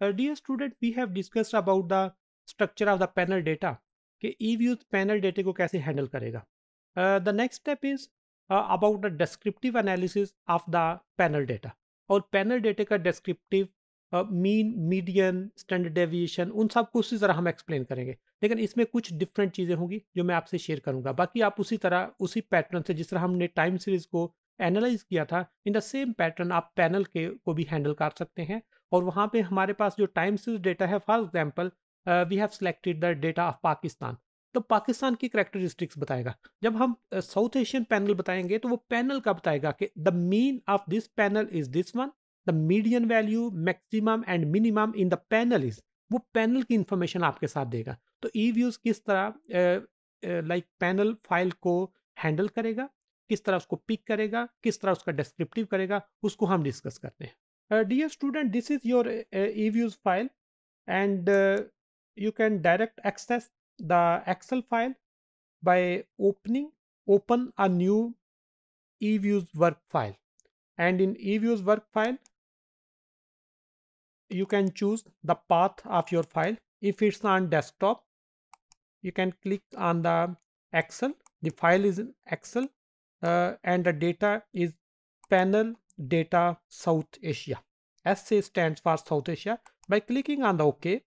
Uh, dear student, we have discussed about the structure of the panel data ke e-views panel data ko kaise handle karega Uh, the next step is uh, about the descriptive analysis of the panel data. aur panel data ka descriptive mean median standard deviation उन सब को उसी तरह हम explain करेंगे लेकिन इसमें कुछ डिफरेंट चीज़ें होंगी जो मैं आपसे शेयर करूंगा बाकी आप उसी तरह उसी पैटर्न से जिस तरह हमने टाइम सीरीज को एनालाइज किया था इन द सेम पैटर्न आप पैनल के को भी हैंडल कर सकते हैं और वहाँ पे हमारे पास जो टाइम सीरीज डेटा है for example we have selected the data of Pakistan तो पाकिस्तान की करेक्टरिस्टिक्स बताएगा जब हम साउथ एशियन पैनल बताएंगे तो वो पैनल का बताएगा कि the mean of this panel is this one the median value maximum and minimum in the panel is वो पैनल की इंफॉर्मेशन आपके साथ देगा तो ई व्यूज़ किस तरह लाइक पैनल फाइल को हैंडल करेगा किस तरह उसको पिक करेगा किस तरह उसका डिस्क्रिप्टिव करेगा उसको हम डिस्कस करते हैं uh, dear student this is your uh, uh, eviews file and uh, you can direct access the excel file by opening open a new eviews work file and in eviews work file you can choose the path of your file if it's on desktop you can click on the excel the file is in excel uh, and the data is panel data South Asia. SA stands for South Asia. By clicking on the okay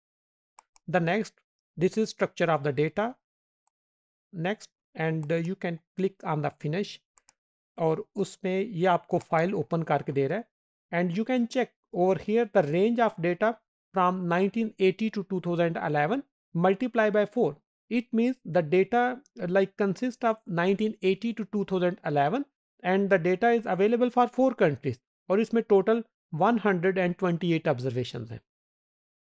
the next, this is structure of the data. Next, and you can click on the finish. और उसमें ये आपको file open करके दे रहा है and you can check over here the range of data from 1980 to 2011 multiply by four it means the data like consist of 1980 to and the data is available for four countries और इसमें total 128 observation हैं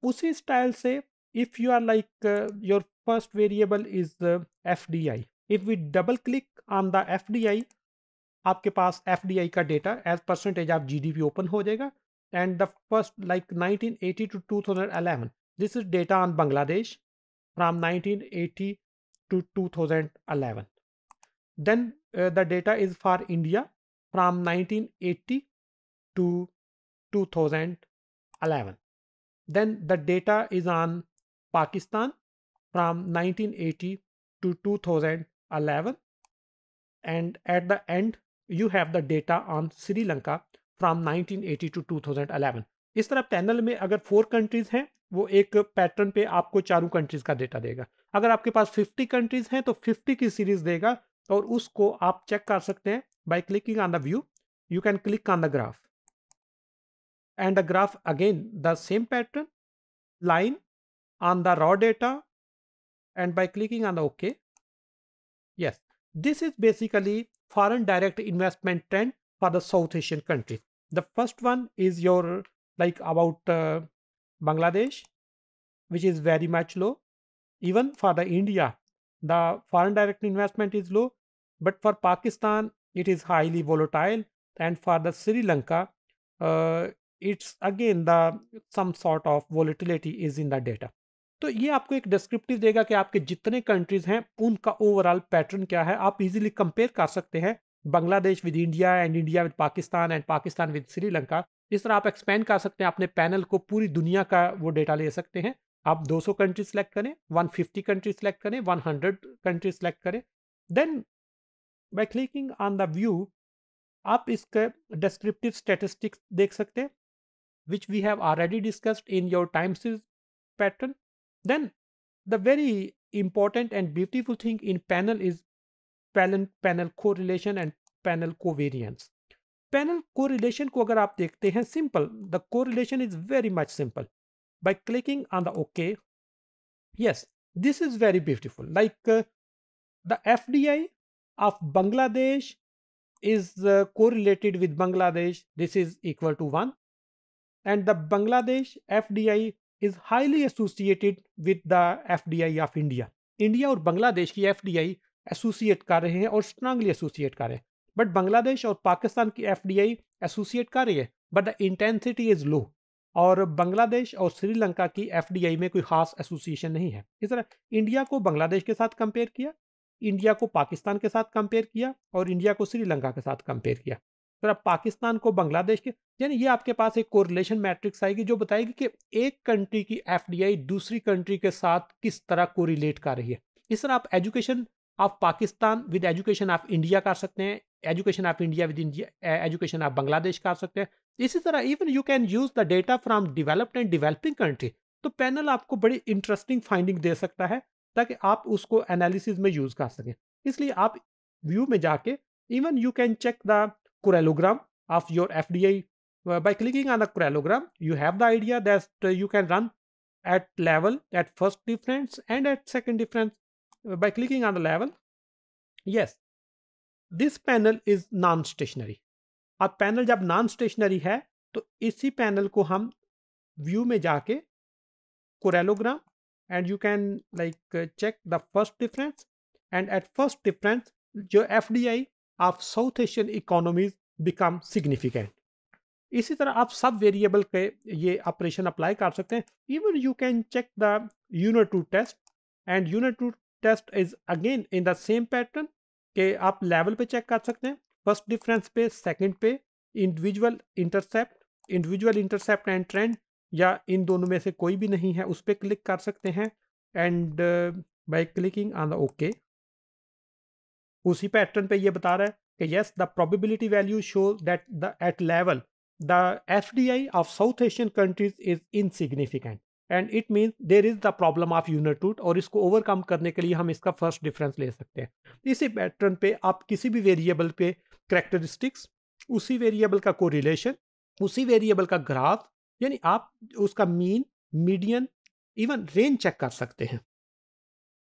उसी style से if you are like your first variable is F D I if we double click on the F D I आपके पास F D I का data as percentage of G D P open हो जाएगा and the first like 1980 to 2011 on Bangladesh data nineteen eighty two 1980 thousand 2011 Then uh, the data is for India from 1980 to 2011. Then the data is on Pakistan from 1980 to 2011. And at the end, you have the data on Sri Lanka from 1980 to 2011. is tarah panel mein agar four countries hain वो एक pattern पे आपको चारों countries का data देगा अगर आपके पास 50 countries हैं तो 50 की सीरीज देगा और उसको आप चेक कर सकते हैं by clicking on the view you can click on the graph and the graph again the same pattern line on the raw data and by clicking on the okay yes this is basically foreign direct investment trend for the South Asian country the first one is your like about Bangladesh which is very much low even for the India The foreign direct investment is low, but for Pakistan, it is highly volatile. And for the Sri Lanka, uh, it's again the some sort of volatility is in the data. तो ये आपको एक descriptive देगा कि आपके जितने countries हैं उनका ओवरऑल पैटर्न क्या है आप इजीली कंपेयर कर सकते हैं Bangladesh with India and India with Pakistan and Pakistan with Sri Lanka इस तरह आप एक्सपेंड कर सकते हैं अपने पैनल को पूरी दुनिया का वो डेटा ले सकते हैं आप 200 सौ कंट्री सेलेक्ट करें 150 फिफ्टी कंट्री सेलेक्ट करें 100 हंड्रेड कंट्री सेलेक्ट करें then by clicking on the view आप इसके डिस्क्रिप्टिव स्टेटिस्टिक्स देख सकते हैं which we have already discussed in your times pattern then the very important and beautiful thing in panel is panel correlation and panel covariance panel correlation को अगर आप देखते हैं simple the correlation is very much simple by clicking on the OK. Yes, this is very beautiful. Like uh, the FDI of Bangladesh is uh, correlated with Bangladesh. This is equal to 1. And the Bangladesh FDI is highly associated with the FDI of India. India or Bangladesh ki FDI associate kar rahe hai और strongly associate kar rahe हैं but Bangladesh और पाकिस्तान की F associate कर रही है but the intensity is low और बांग्लादेश और श्रीलंका की एफ में कोई खास एसोसिएशन नहीं है इस तरह इंडिया को बांग्लादेश के साथ कंपेयर किया इंडिया को पाकिस्तान के साथ कंपेयर किया और इंडिया को श्रीलंका के साथ कंपेयर किया सर आप पाकिस्तान को बांग्लादेश के यानी ये आपके पास एक कोरिलेशन मैट्रिक्स आएगी जो बताएगी कि एक कंट्री की एफडीआई दूसरी कंट्री के साथ किस तरह कोरिलेट कर रही है इस तरह आप education of Pakistan with education of India कर सकते हैं education of India with India education of Bangladesh का आ सकते हैं इसी तरह even you can use the data from developed and developing country तो पैनल आपको बड़ी इंटरेस्टिंग फाइंडिंग दे सकता है ताकि आप उसको एनालिसिस में यूज कर सकें इसलिए आप व्यू में जाके even you can check the correlogram of your F D I by clicking on the correlogram you have the idea that you can run at level at first difference and at second difference by clicking on the level yes this panel is non stationary अब panel जब non stationary है तो इसी panel को हम view में जाके correlogram and you can like check the first difference and at first difference जो F D I of South Asian economies become significant इसी तरह आप सब वेरिएबल के ये ऑपरेशन अप्लाई कर सकते हैं even you can check the unit root test and unit root test is again in the same pattern कि आप लेवल पे चेक कर सकते हैं फर्स्ट डिफरेंस पे सेकंड पे individual intercept individual intercept and trend या इन दोनों में से कोई भी नहीं है उस पर क्लिक कर सकते हैं and by clicking on the okay उसी पैटर्न पे ये बता रहा है कि yes the probability value show that the at level the F D I of South Asian countries is insignificant and it means there is the problem of root और इसको overcome करने के लिए हम इसका फर्स्ट डिफरेंस ले सकते हैं इसी पैटर्न पे आप किसी भी वेरिएबल पे करेक्टरिस्टिक्स उसी वेरिएबल का कोरिलेशन उसी वेरिएबल का ग्राफ यानी आप उसका mean median even range check कर सकते हैं